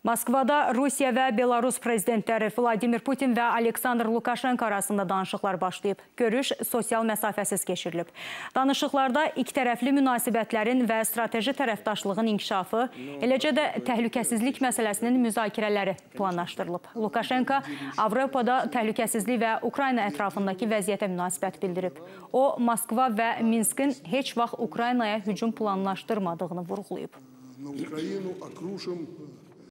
Moskvada Rusiya və Belarus prezidentləri Vladimir Putin və Aleksandr Lukaşenko arasında danışıqlar başlayıb. Görüş sosial məsafəsiz keçirilib. Danışıqlarda ikitərəfli münasibətlərin və strateji tərəfdaşlığın inkişafı, eləcə də təhlükəsizlik məsələsinin müzakirələri planlaşdırılıb. Lukaşenko Avropada təhlükəsizlik və Ukrayna ətrafındakı vəziyyətə münasibət bildirib. O, Moskva və Minskin heç vaxt Ukraynaya hücum planlaşdırmadığını vurğulayıb. Ukraynu okruşum